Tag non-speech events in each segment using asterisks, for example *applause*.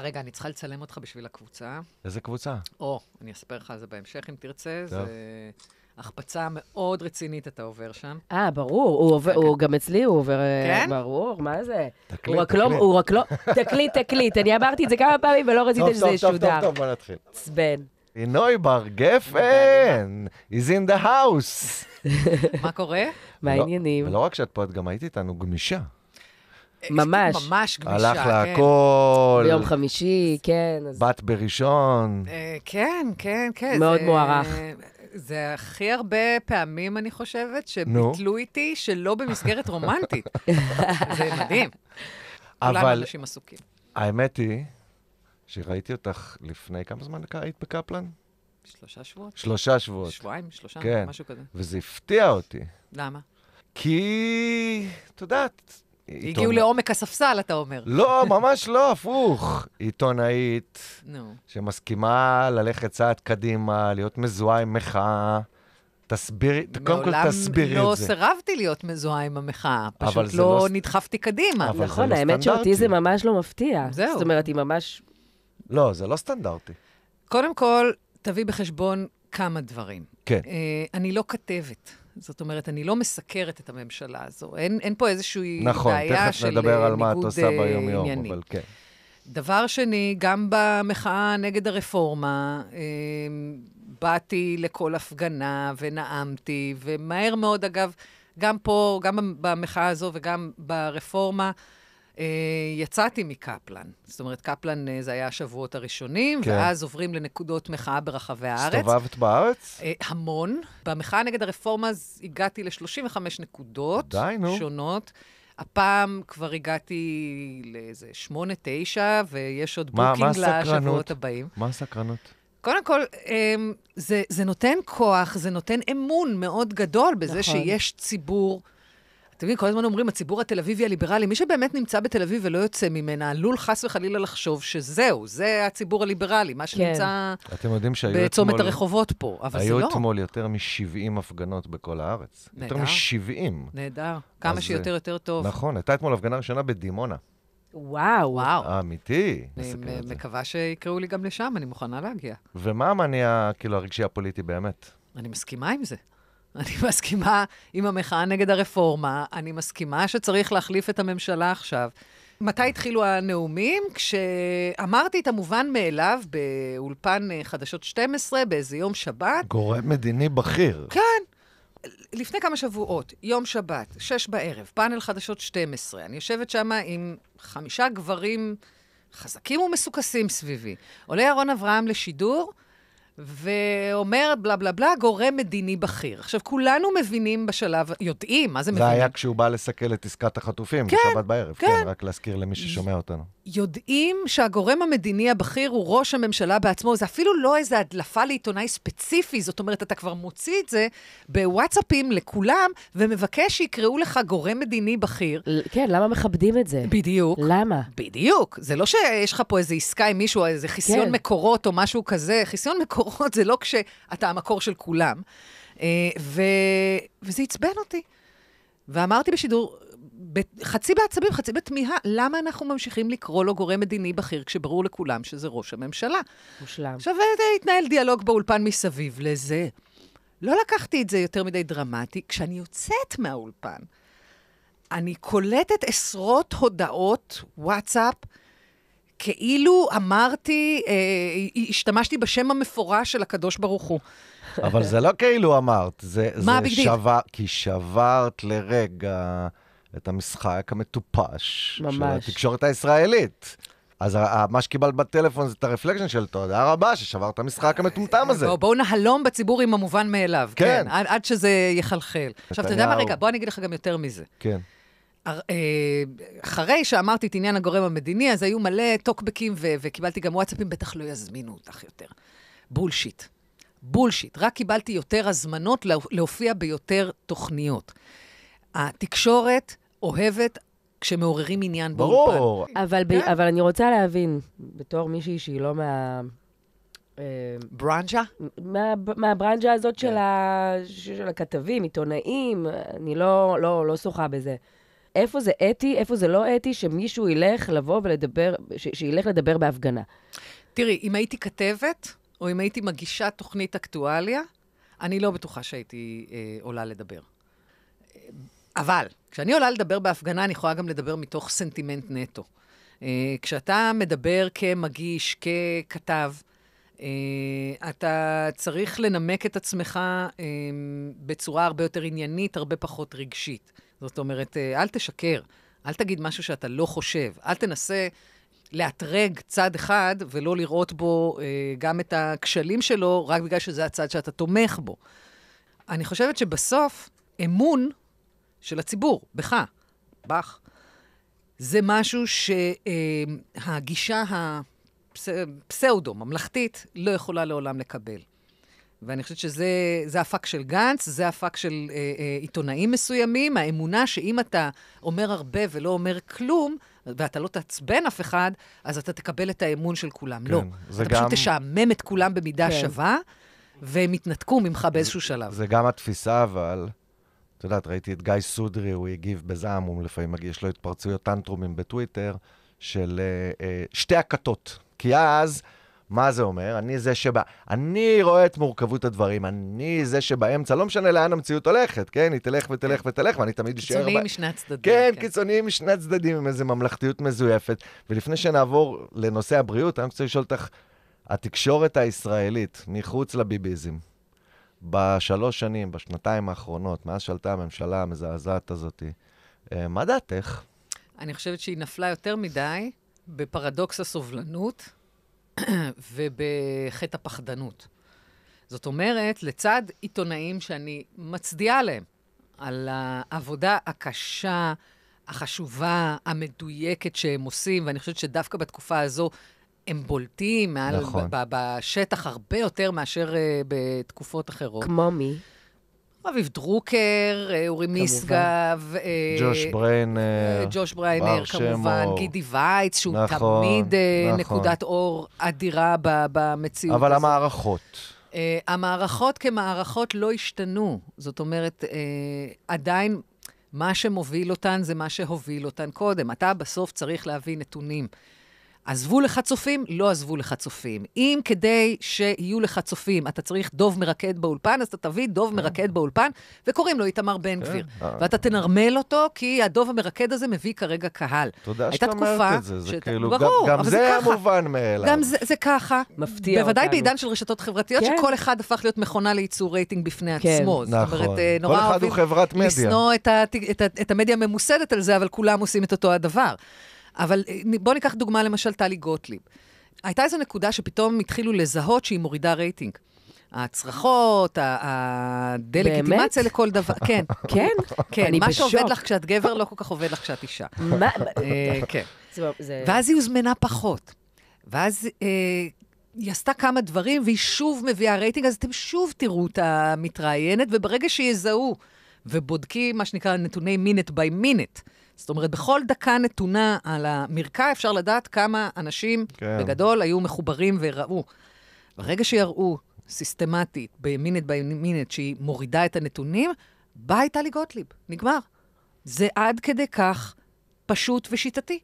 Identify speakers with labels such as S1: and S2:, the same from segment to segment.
S1: רגע, אני צריכה לצלם אותך בשביל הקבוצה. איזה קבוצה? או, אני אספר לך על זה בהמשך אם תרצה. טוב. זה... החפצה מאוד רצינית אתה עובר שם. אה, ברור, הוא,
S2: עובר, הוא גם אצלי, הוא עובר... אה, כן? ברור, מה זה? תקליט, הוא רק לא, תקליט. לא, הוא רק לא... תקליט, תקליט, אני אמרתי את זה כמה פעמים ולא רציתי שזה ישודר. טוב, טוב, טוב, בוא נתחיל. עצבן. לינוי בר גפן, he's in the house. מה קורה? מה העניינים? לא רק שאת פה, את גם היית איתנו גמישה. אה, ממש.
S1: ממש גמישה, הלך כן. לה הכל. ביום
S2: חמישי, כן. אז... בת בראשון.
S1: אה, כן, כן, כן. מאוד זה... מוערך. זה הכי הרבה פעמים, אני חושבת, שביטלו איתי שלא במסגרת רומנטית. *laughs* זה מדהים. כולם אנשים עסוקים.
S2: האמת היא שראיתי אותך לפני כמה זמן היית בקפלן?
S1: שלושה שבועות.
S2: שלושה שבועות. שבועיים, שלושה, כן. משהו כזה. וזה הפתיע אותי. למה? כי,
S1: את יודעת,
S2: הגיעו לעומק
S1: הספסל, אתה אומר.
S2: לא, ממש לא, הפוך. עיתונאית, שמסכימה ללכת צעד קדימה, להיות מזוהה עם מחאה. תסבירי, קודם כל תסבירי לא את זה. מעולם
S1: לא סירבתי להיות מזוהה עם המחאה, פשוט לא, לא נדחפתי קדימה. אבל נכון, זה לא האמת שאותי זה
S2: ממש לא מפתיע. זהו. זאת אומרת, היא ממש... לא, זה לא סטנדרטי.
S1: קודם כל, תביא בחשבון כמה דברים. כן. אה, אני לא כתבת. זאת אומרת, אני לא מסקרת את הממשלה הזו. אין, אין פה איזושהי נכון, בעיה נכון, של ניגוד עניינים. נכון, תכף נדבר אה, על מה את עושה אה, ביום-יום, עניינים. אבל כן. דבר שני, גם במחאה נגד הרפורמה, אה, באתי לכל הפגנה ונאמתי, ומהר מאוד, אגב, גם פה, גם במחאה הזו וגם ברפורמה, אה, יצאתי מקפלן. זאת אומרת, קפלן אה, זה היה השבועות הראשונים, כן. ואז עוברים לנקודות מחאה ברחבי הארץ. הסתובבת
S2: בארץ?
S1: אה, המון. במחאה נגד הרפורמה אז הגעתי ל-35 נקודות די, נו. שונות. הפעם כבר הגעתי לאיזה שמונה, תשע, ויש עוד מה, בוקינג מה לשבועות הבאים.
S2: מה הסקרנות?
S1: קודם כל, אמ, זה, זה נותן כוח, זה נותן אמון מאוד גדול בזה נכון. שיש ציבור... אתם יודעים, כל הזמן אומרים, הציבור התל אביבי הליברלי, מי שבאמת נמצא בתל אביב ולא יוצא ממנה, עלול חס וחלילה לחשוב שזהו, זה הציבור הליברלי, מה כן. שנמצא
S2: כן. בצומת הרחובות פה, אבל זה לא. היו אתמול יותר מ-70 הפגנות בכל הארץ. נהדר. יותר מ-70. נהדר. כמה שיותר, יותר טוב. נכון, הייתה אתמול הפגנה ראשונה בדימונה. וואו. וואו. אמיתי. אני
S1: מקווה שיקראו לי גם לשם, אני מוכנה להגיע.
S2: ומה המניע, כאילו, הרגשי הפוליטי באמת?
S1: אני מסכימה עם זה. אני מסכימה עם המחאה נגד הרפורמה, אני מסכימה שצריך להחליף את הממשלה עכשיו. מתי התחילו הנאומים? כשאמרתי את המובן מאליו באולפן אה, חדשות 12, באיזה יום שבת.
S2: גורם מדיני בכיר. כן.
S1: לפני כמה שבועות, יום שבת, שש בערב, פאנל חדשות 12, אני יושבת שם עם חמישה גברים חזקים ומסוכסים סביבי. עולה ירון אברהם לשידור, ואומר בלה בלה בלה, גורם מדיני בכיר. עכשיו, כולנו מבינים בשלב, יודעים מה זה, זה מבינים. זה היה
S2: כשהוא בא לסכל את עסקת החטופים כן, בשבת בערב, כן. כן, רק להזכיר למי ששומע אותנו.
S1: יודעים שהגורם המדיני הבכיר הוא ראש הממשלה בעצמו, זה אפילו לא איזו הדלפה לעיתונאי ספציפי, זאת אומרת, אתה כבר מוציא את זה בוואטסאפים לכולם, ומבקש שיקראו לך גורם מדיני בכיר. כן, למה מכבדים את זה? בדיוק. למה? בדיוק. זה לא שיש לך פה איזו עסקה עם מישהו, איזה חיסיון כן. מקורות או משהו כזה, חיסיון מקורות. המקורות, זה לא כשאתה המקור של כולם. אה, ו... וזה עצבן אותי. ואמרתי בשידור, חצי בעצבים, חצי בתמיהה, למה אנחנו ממשיכים לקרוא לו גורם מדיני בכיר, כשברור לכולם שזה ראש הממשלה. מושלם. עכשיו, אה, אה, התנהל דיאלוג באולפן מסביב לזה. לא לקחתי את זה יותר מדי דרמטי. כשאני יוצאת מהאולפן, אני קולטת עשרות הודעות וואטסאפ כאילו אמרתי, אה, השתמשתי בשם המפורש של הקדוש ברוך הוא.
S2: אבל זה לא כאילו אמרת, זה, זה שבר, כי שברת לרגע את המשחק המטופש ממש. של התקשורת הישראלית. אז מה שקיבלת בטלפון זה את הרפלקשן של תודה רבה ששברת את המשחק המטומטם הזה. בואו
S1: בוא נהלום בציבור עם המובן מאליו. כן. כן עד, עד שזה יחלחל. עכשיו, אתה יודע מה, רגע, בוא אני אגיד לך גם יותר מזה. כן. אה, אחרי שאמרתי את עניין הגורם המדיני, אז היו מלא טוקבקים ו- וקיבלתי גם וואטסאפים, בטח לא יזמינו אותך יותר. בולשיט. בולשיט. רק קיבלתי יותר הזמנות להופיע ביותר תוכניות. התקשורת אוהבת כשמעוררים עניין ברור. באולפן. ברור. אבל, ב- כן. אבל אני רוצה להבין, בתור מישהי שהיא לא מה... אה, ברנג'ה? מהברנג'ה מה, מהברנז'ה הזאת כן. של, ה, של הכתבים, עיתונאים, אני לא, לא, לא שוחה בזה. איפה זה אתי, איפה זה לא אתי, שמישהו ילך לבוא ולדבר, ש- שילך לדבר בהפגנה. תראי, אם הייתי כתבת, או אם הייתי מגישה תוכנית אקטואליה, אני לא בטוחה שהייתי אה, עולה לדבר. אבל, כשאני עולה לדבר בהפגנה, אני יכולה גם לדבר מתוך סנטימנט נטו. אה, כשאתה מדבר כמגיש, ככתב, Uh, אתה צריך לנמק את עצמך um, בצורה הרבה יותר עניינית, הרבה פחות רגשית. זאת אומרת, אה, אל תשקר, אל תגיד משהו שאתה לא חושב, אל תנסה לאתרג צד אחד ולא לראות בו אה, גם את הכשלים שלו, רק בגלל שזה הצד שאתה תומך בו. אני חושבת שבסוף, אמון של הציבור, בך, בך, זה משהו שהגישה אה, הפסאודו-ממלכתית לא יכולה לעולם לקבל. ואני חושבת שזה הפאק של גנץ, זה הפאק של אה, אה, עיתונאים מסוימים, האמונה שאם אתה אומר הרבה ולא אומר כלום, ואתה לא תעצבן אף אחד, אז אתה תקבל את האמון של כולם. כן, לא. אתה גם... פשוט תשעמם את כולם במידה כן. שווה, והם יתנתקו ממך באיזשהו שלב.
S2: זה גם התפיסה, אבל... את יודעת, ראיתי את גיא סודרי, הוא הגיב בזעם, הוא לפעמים מגיע, יש לו התפרצויות טנטרומים בטוויטר, של אה, אה, שתי הקטות. כי אז... מה זה אומר? אני זה שבא... אני רואה את מורכבות הדברים, אני זה שבאמצע, לא משנה לאן המציאות הולכת, כן? היא תלך ותלך כן. ותלך, ואני תמיד אשאר... קיצוניים משני הצדדים. כן, כן, קיצוניים משני הצדדים, עם איזו ממלכתיות מזויפת. ולפני שנעבור לנושא הבריאות, אני רוצה לשאול אותך, התקשורת הישראלית, מחוץ לביביזם, בשלוש שנים, בשנתיים האחרונות, מאז שעלתה הממשלה המזעזעת הזאת, אה, מה דעתך?
S1: אני חושבת שהיא נפלה יותר מדי בפרדוקס הסובלנות. ובחטא הפחדנות. זאת אומרת, לצד עיתונאים שאני מצדיעה להם על העבודה הקשה, החשובה, המדויקת שהם עושים, ואני חושבת שדווקא בתקופה הזו הם בולטים מעל, נכון. בשטח הרבה יותר מאשר uh, בתקופות אחרות. כמו מי? אביב דרוקר, אה, אורי משגב, אה, ג'וש
S2: בריינר, אה, ג'וש בריינר, כמובן, גידי
S1: וייץ, שהוא נכון, תמיד נכון. נקודת אור אדירה במציאות אבל הזאת. אבל המערכות. Uh, המערכות כמערכות לא השתנו. זאת אומרת, uh, עדיין מה שמוביל אותן זה מה שהוביל אותן קודם. אתה בסוף צריך להביא נתונים. עזבו לך צופים, לא עזבו לך צופים. אם כדי שיהיו לך צופים, אתה צריך דוב מרקד באולפן, אז אתה תביא דוב כן. מרקד באולפן, וקוראים לו איתמר בן כן. גביר. אה. ואתה תנרמל אותו, כי הדוב המרקד הזה מביא כרגע קהל. תודה שאתה אומרת את זה, זה כאילו, גם זה היה
S2: מובן מאליו. גם
S1: זה ככה. מפתיע אותנו. בוודאי בעידן של רשתות חברתיות, כן. שכל אחד הפך להיות מכונה לייצור רייטינג בפני עצמו. נכון. אה, כל אחד הוא חברת מדיה. לשנוא את המדיה הממוסדת על זה, אבל כולם עושים את אותו הדבר. אבל אה, בואו ניקח דוגמה למשל טלי גוטליב. הייתה איזו נקודה שפתאום התחילו לזהות שהיא מורידה רייטינג. הצרחות, הדה-לגיטימציה לכל דבר. כן. *laughs* כן? כן, מה שעובד לך כשאת גבר לא כל כך עובד לך כשאת אישה. מה? אה, כן.
S2: לא, ואז היא
S1: הוזמנה פחות. ואז אה, היא עשתה כמה דברים, והיא שוב מביאה רייטינג, אז אתם שוב תראו את המתראיינת, וברגע שיזהו ובודקים, מה שנקרא, נתוני מינט ביי מינט, זאת אומרת, בכל דקה נתונה על המרקע אפשר לדעת כמה אנשים כן. בגדול היו מחוברים וראו. ברגע שיראו סיסטמטית, בימינת בימינת, שהיא מורידה את הנתונים, באה לי גוטליב, נגמר. זה עד כדי כך פשוט ושיטתי.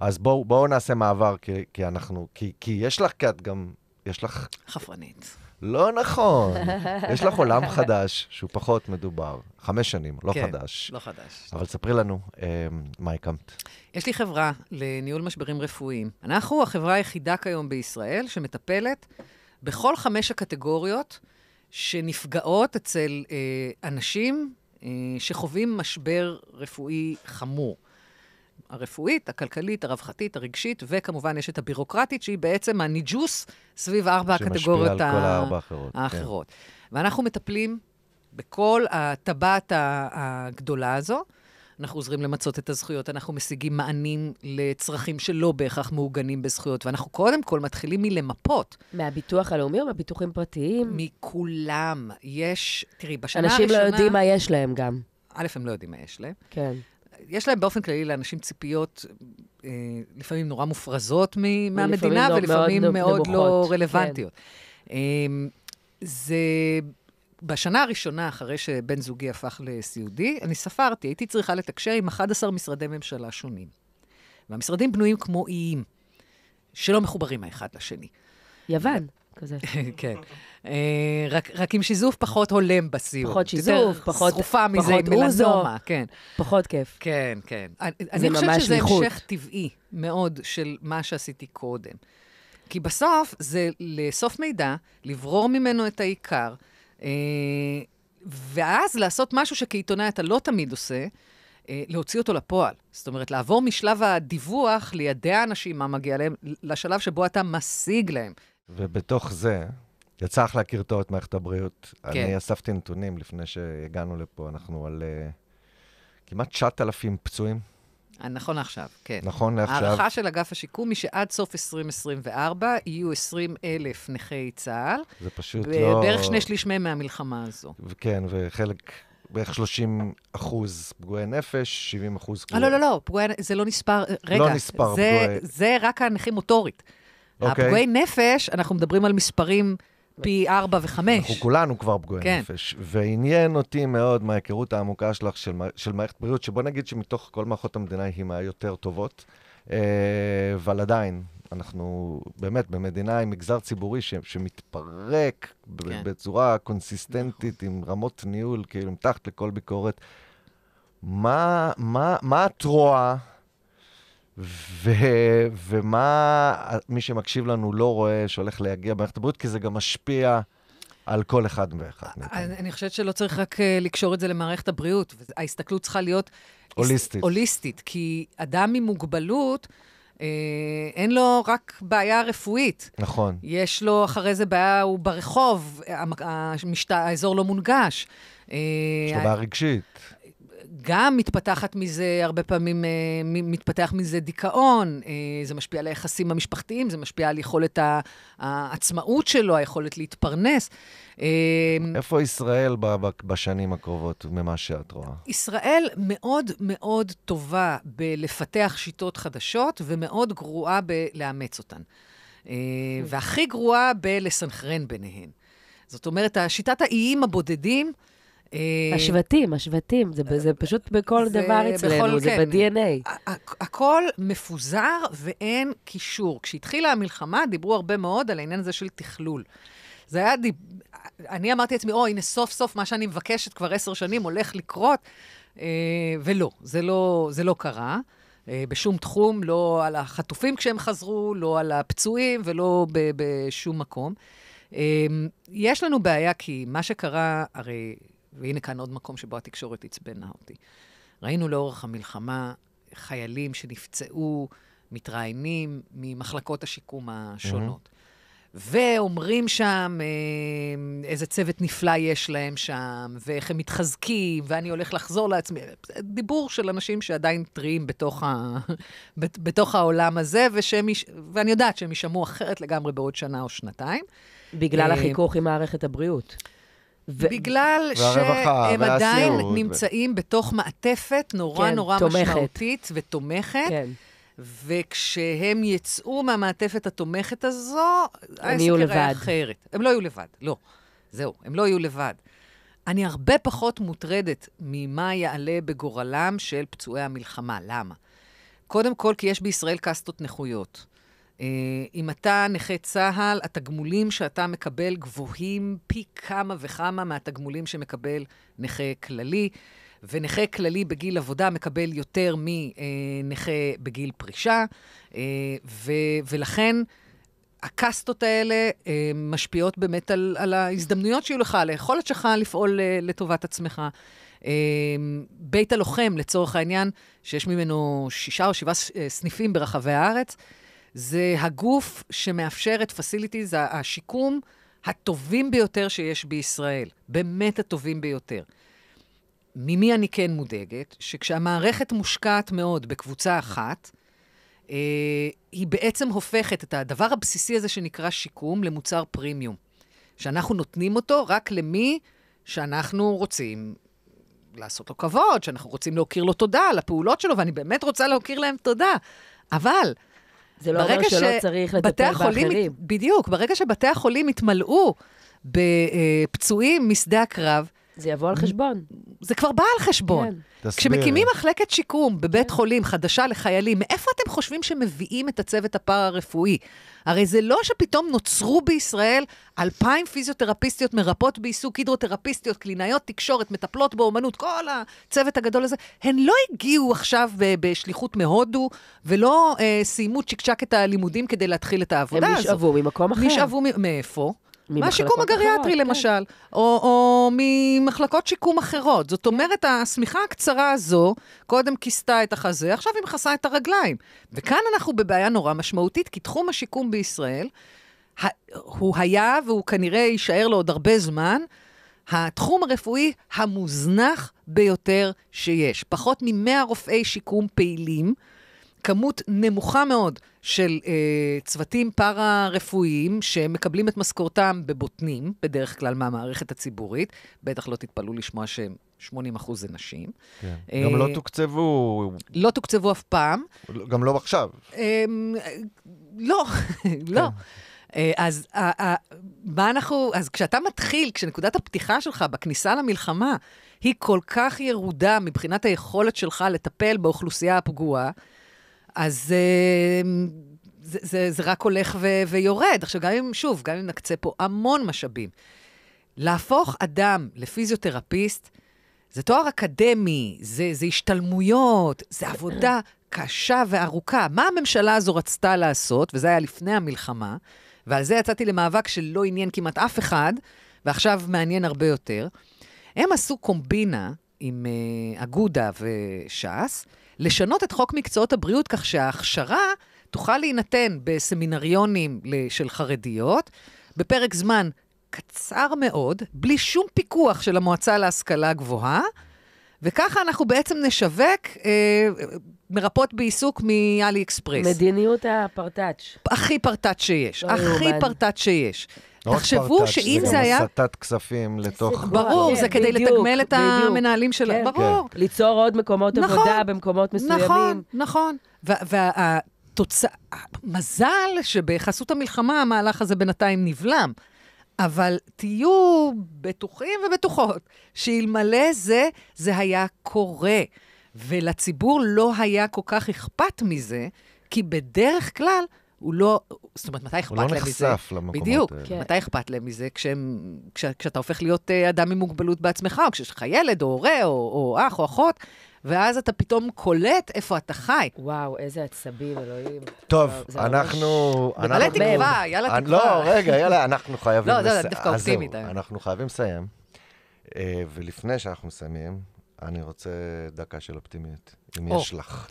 S2: אז בואו בוא נעשה מעבר, כי, כי אנחנו, כי, כי יש לך, כי את גם, יש לך... חפרנית. לא נכון. *laughs* יש לך עולם חדש, שהוא פחות מדובר, חמש שנים, לא כן, חדש. לא חדש. אבל ספרי לנו, אה, מה הקמת?
S1: יש לי חברה לניהול משברים רפואיים. אנחנו החברה היחידה כיום בישראל שמטפלת בכל חמש הקטגוריות שנפגעות אצל אה, אנשים אה, שחווים משבר רפואי חמור. הרפואית, הכלכלית, הרווחתית, הרגשית, וכמובן יש את הבירוקרטית, שהיא בעצם הניג'וס סביב ארבע הקטגוריות ה... האחרות. כן. ואנחנו מטפלים בכל הטבעת הגדולה הזו. אנחנו עוזרים למצות את הזכויות, אנחנו משיגים מענים לצרכים שלא בהכרח מעוגנים בזכויות, ואנחנו קודם כל מתחילים מלמפות. מהביטוח הלאומי או מהביטוחים פרטיים? מכולם. יש, תראי, בשנה אנשים לא הראשונה... אנשים לא יודעים מה יש להם גם. א', הם לא יודעים מה יש להם. כן. יש להם באופן כללי לאנשים ציפיות אה, לפעמים נורא מופרזות מ- מהמדינה, לא ולפעמים מאוד, מאוד לא כן. רלוונטיות. כן. אה, זה... בשנה הראשונה, אחרי שבן זוגי הפך לסיעודי, אני ספרתי, הייתי צריכה לתקשר עם 11 משרדי ממשלה שונים. והמשרדים בנויים כמו איים, שלא מחוברים האחד לשני. יוון. כזה. *laughs* כן. אוקיי. אה, רק, עם שיזוף פחות הולם בסיום. פחות שיזוף, פחות... שרופה מזה, עם מלנומה, כן. פחות כיף. כן, כן. אני חושבת שזה המשך טבעי מאוד של מה שעשיתי קודם. כי בסוף זה לאסוף מידע, לברור ממנו את העיקר, אה, ואז לעשות משהו שכעיתונאי אתה לא תמיד עושה, אה, להוציא אותו לפועל. זאת אומרת, לעבור משלב הדיווח לידי האנשים מה מגיע להם, לשלב שבו אתה משיג להם
S2: ובתוך זה, יצא אחלה להכיר את מערכת הבריאות. כן. אני אספתי נתונים לפני שהגענו לפה, אנחנו על uh, כמעט 9,000 פצועים.
S1: אה, נכון לעכשיו, כן. נכון לעכשיו. ההערכה של אגף השיקום היא שעד סוף 2024 יהיו 20,000 נכי צה"ל. זה פשוט לא... בערך שני שליש מהם מהמלחמה הזו.
S2: כן, וחלק בערך 30 אחוז פגועי נפש, 70 אחוז... אה, לא,
S1: פגועי... לא, לא, לא, פגועי... זה לא נספר... לא רגע, לא נספר פגועי... זה רק הנכים מוטורית. אוקיי. הפגועי נפש, אנחנו מדברים על מספרים פי ארבע וחמש. אנחנו
S2: כולנו כבר פגועי כן. נפש. ועניין אותי מאוד מההיכרות העמוקה שלך של, של מערכת בריאות, שבוא נגיד שמתוך כל מערכות המדינה היא מהיותר טובות, אה, אבל עדיין, אנחנו באמת במדינה עם מגזר ציבורי ש, שמתפרק כן. בצורה קונסיסטנטית, עם רמות ניהול, כאילו, מתחת לכל ביקורת. מה, מה, מה את רואה? ו- ומה מי שמקשיב לנו לא רואה שהולך להגיע במערכת הבריאות, כי זה גם משפיע על כל אחד ואחד. אני,
S1: אה, אני חושבת שלא צריך רק אה, לקשור את זה למערכת הבריאות, ההסתכלות צריכה להיות... הוליסטית. הוליסטית, כי אדם עם מוגבלות... אה, אין לו רק בעיה רפואית. נכון. יש לו אחרי זה בעיה, הוא ברחוב, המשת... האזור לא מונגש. יש לו בעיה
S2: רגשית.
S1: גם מתפתחת מזה, הרבה פעמים אה, מתפתח מזה דיכאון, אה, זה משפיע על היחסים המשפחתיים, זה משפיע על יכולת העצמאות שלו, היכולת להתפרנס. אה,
S2: איפה ישראל בשנים הקרובות, ממה שאת רואה?
S1: ישראל מאוד מאוד טובה בלפתח שיטות חדשות ומאוד גרועה בלאמץ אותן. והכי גרועה בלסנכרן ביניהן. זאת אומרת, שיטת האיים הבודדים, אה, השבטים, השבטים, זה, זה אה, פשוט בכל זה דבר אצלנו, בכל, זה כן, ב-DNA. הכל מפוזר ואין קישור. כשהתחילה המלחמה, דיברו הרבה מאוד על העניין הזה של תכלול. זה היה דיב... אני אמרתי לעצמי, או, הנה, סוף סוף מה שאני מבקשת כבר עשר שנים הולך לקרות, אה, ולא, זה לא, זה לא קרה. אה, בשום תחום, לא על החטופים כשהם חזרו, לא על הפצועים ולא ב- בשום מקום. יש לנו בעיה, כי מה שקרה, הרי והנה כאן עוד מקום שבו התקשורת עצבנה אותי. ראינו לאורך המלחמה חיילים שנפצעו, מתראיינים ממחלקות השיקום השונות. Mm-hmm. ואומרים שם אה, איזה צוות נפלא יש להם שם, ואיך הם מתחזקים, ואני הולך לחזור לעצמי. דיבור של אנשים שעדיין טריים בתוך, ה... *laughs* בתוך העולם הזה, ושהם... ואני יודעת שהם יישמעו אחרת לגמרי בעוד שנה או שנתיים. בגלל אה, החיכוך עם מערכת הבריאות. ו... בגלל והרווחה, שהם והסיעוד, עדיין נמצאים ו... בתוך מעטפת נורא כן, נורא תומכת. משמעותית ותומכת. כן. וכשהם יצאו מהמעטפת התומכת הזו, הם יהיו לבד. אחרת. הם לא יהיו לבד, לא. זהו, הם לא יהיו לבד. אני הרבה פחות מוטרדת ממה יעלה בגורלם של פצועי המלחמה. למה? קודם כל, כי יש בישראל קסטות נכויות. אה, אם אתה נכה צה"ל, התגמולים שאתה מקבל גבוהים פי כמה וכמה מהתגמולים שמקבל נכה כללי, ונכה כללי בגיל עבודה מקבל יותר מנכה אה, בגיל פרישה, אה, ו- ולכן... הקאסטות האלה אה, משפיעות באמת על, על ההזדמנויות שיהיו לך, על היכולת שלך לפעול אה, לטובת עצמך. בית הלוחם, לצורך העניין, שיש ממנו שישה או שבעה סניפים ברחבי הארץ, זה הגוף שמאפשר את פסיליטיז, השיקום הטובים ביותר שיש בישראל, באמת הטובים ביותר. ממי אני כן מודאגת? שכשהמערכת מושקעת מאוד בקבוצה אחת, אה, היא בעצם הופכת את הדבר הבסיסי הזה שנקרא שיקום למוצר פרימיום, שאנחנו נותנים אותו רק למי שאנחנו רוצים לעשות לו כבוד, שאנחנו רוצים להכיר לו תודה על הפעולות שלו, ואני באמת רוצה להכיר להם תודה. אבל זה לא אומר שלא ש... צריך לטפל באחרים. מת... בדיוק, ברגע שבתי החולים התמלאו בפצועים משדה הקרב, זה יבוא על חשבון. זה כבר בא על חשבון. כן. כשמקימים מחלקת שיקום בבית כן. חולים חדשה לחיילים, מאיפה אתם חושבים שמביאים את הצוות הפארה-רפואי? הרי זה לא שפתאום נוצרו בישראל אלפיים פיזיותרפיסטיות מרפאות בעיסוק, הידרותרפיסטיות, קלינאיות תקשורת, מטפלות באומנות, כל הצוות הגדול הזה. הן לא הגיעו עכשיו בשליחות מהודו, ולא אה, סיימו צ'יק צ'אק את הלימודים כדי להתחיל את העבודה הם הזאת. הם נשאבו ממקום אחר. נשאבו מאיפה? מהשיקום הגריאטרי אחרות, כן. למשל, כן. או, או ממחלקות שיקום אחרות. זאת אומרת, השמיכה הקצרה הזו קודם כיסתה את החזה, עכשיו היא מכסה את הרגליים. וכאן אנחנו בבעיה נורא משמעותית, כי תחום השיקום בישראל, הוא היה והוא כנראה יישאר לו עוד הרבה זמן, התחום הרפואי המוזנח ביותר שיש. פחות מ-100 רופאי שיקום פעילים. כמות נמוכה מאוד של אה, צוותים פארה-רפואיים שמקבלים את משכורתם בבוטנים, בדרך כלל מהמערכת הציבורית, בטח לא תתפלאו לשמוע שהם 80 אחוז זה נשים. כן. אה, גם לא
S2: תוקצבו... לא תוקצבו אף פעם. גם לא עכשיו.
S1: אמ, אה, לא, *laughs* לא. כן. אה, אז, אה, אה, מה אנחנו, אז כשאתה מתחיל, כשנקודת הפתיחה שלך בכניסה למלחמה היא כל כך ירודה מבחינת היכולת שלך לטפל באוכלוסייה הפגועה, אז אה, זה, זה, זה רק הולך ו, ויורד. עכשיו, גם אם, שוב, גם אם נקצה פה המון משאבים, להפוך אדם לפיזיותרפיסט, זה תואר אקדמי, זה, זה השתלמויות, זה עבודה קשה וארוכה. מה הממשלה הזו רצתה לעשות, וזה היה לפני המלחמה, ועל זה יצאתי למאבק שלא עניין כמעט אף אחד, ועכשיו מעניין הרבה יותר. הם עשו קומבינה עם אה, אגודה וש"ס, לשנות את חוק מקצועות הבריאות כך שההכשרה תוכל להינתן בסמינריונים של חרדיות, בפרק זמן קצר מאוד, בלי שום פיקוח של המועצה להשכלה גבוהה, וככה אנחנו בעצם נשווק אה, מרפאות בעיסוק מאלי אקספרס. מדיניות הפרטאץ'. הכי פרטאץ' שיש, לא הכי פרטאץ' שיש. לא תחשבו שאם זה היה... עוד
S2: זה גם הסטת כספים לתוך... ברור, כן, זה כדי לתגמל את המנהלים
S1: של... כן, ברור. כן. ליצור עוד מקומות נכון, עבודה במקומות נכון, מסוימים. נכון, נכון. והתוצאה... מזל שבחסות המלחמה המהלך הזה בינתיים נבלם. אבל תהיו בטוחים ובטוחות שאלמלא זה, זה היה קורה. ולציבור לא היה כל כך אכפת מזה, כי בדרך כלל הוא לא, זאת אומרת, מתי לא אכפת לא להם מזה? הוא לא נחשף למקומות האלה. בדיוק, כן. כן. מתי אכפת להם מזה? כשהם, כש, כשאתה הופך להיות אה, אדם עם מוגבלות בעצמך, או כשיש לך ילד, או הורה, או, או אח, או אחות, ואז אתה פתאום קולט איפה אתה חי. וואו, איזה עצבים, אלוהים.
S2: טוב, אנחנו... מלא תקווה, יאללה תקווה. לא, רגע, יאללה, *laughs* לא, לא, אה, אה. אנחנו חייבים לסיים. לא, זה דווקא אופטימית. אנחנו חייבים לסיים, ולפני שאנחנו מסיימים, אני רוצה דקה של אופטימיות, אם יש לך.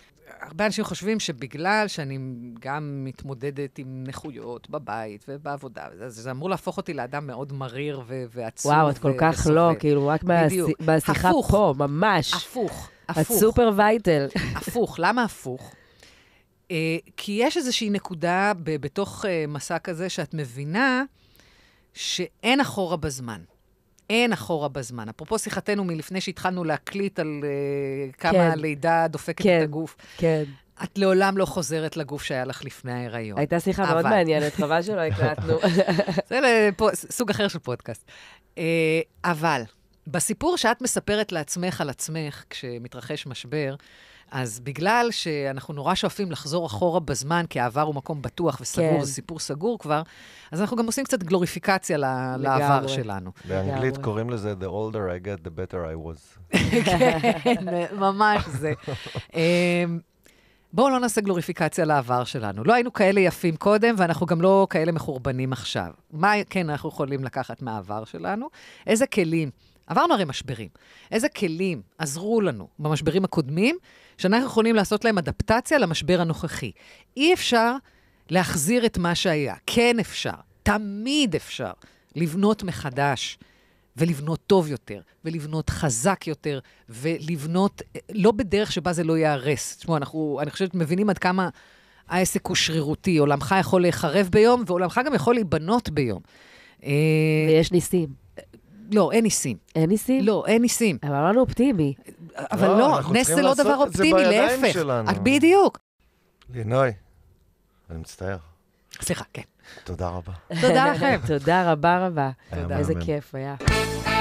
S1: הרבה אנשים חושבים שבגלל שאני גם מתמודדת עם נכויות בבית ובעבודה, זה, זה אמור להפוך אותי לאדם מאוד מריר ו- ועצוב. וואו, את כל כך לא, וסובל. לא, כאילו, רק בשיחה פה, ממש. הפוך, הפוך. את סופר וייטל. *laughs* הפוך, למה הפוך? Uh, כי יש איזושהי נקודה ב- בתוך אה, מסע כזה שאת מבינה שאין אחורה בזמן. אין אחורה בזמן. אפרופו שיחתנו מלפני שהתחלנו להקליט על uh, כמה כן. הלידה דופקת כן, את הגוף. כן. את לעולם לא חוזרת לגוף שהיה לך לפני ההיריון. הייתה שיחה מאוד מעניינת, חבל שלא הקלטנו. *laughs* זה סוג אחר של פודקאסט. אה, אבל בסיפור שאת מספרת לעצמך על עצמך כשמתרחש משבר, אז בגלל שאנחנו נורא שואפים לחזור אחורה בזמן, כי העבר הוא מקום בטוח וסגור, כן. זה סיפור סגור כבר, אז אנחנו גם עושים קצת גלוריפיקציה לגמרי. לעבר שלנו. באנגלית
S2: קוראים לזה The older I get, the better I was.
S1: כן, ממש זה. אמ, בואו לא נעשה גלוריפיקציה לעבר שלנו. לא היינו כאלה יפים קודם, ואנחנו גם לא כאלה מחורבנים עכשיו. מה כן אנחנו יכולים לקחת מהעבר שלנו? איזה כלים? עברנו הרי משברים. איזה כלים עזרו לנו במשברים הקודמים, שאנחנו יכולים לעשות להם אדפטציה למשבר הנוכחי. אי אפשר להחזיר את מה שהיה. כן אפשר, תמיד אפשר, לבנות מחדש. ולבנות טוב יותר, ולבנות חזק יותר, ולבנות לא בדרך שבה זה לא ייהרס. תשמעו, אנחנו, אני חושבת, מבינים עד כמה העסק הוא שרירותי. עולמך יכול להיחרב ביום, ועולמך גם יכול להיבנות ביום. אה, ויש ניסים. לא, אין ניסים. אין ניסים? לא, אין ניסים. אבל אמרנו אופטימי.
S2: אבל לא, לא נס זה לא דבר אופטימי, להפך. שלנו. בדיוק. לינוי, אני מצטער. סליחה, כן. תודה רבה. תודה לכם.
S1: *laughs* תודה רבה רבה. איזה כיף היה.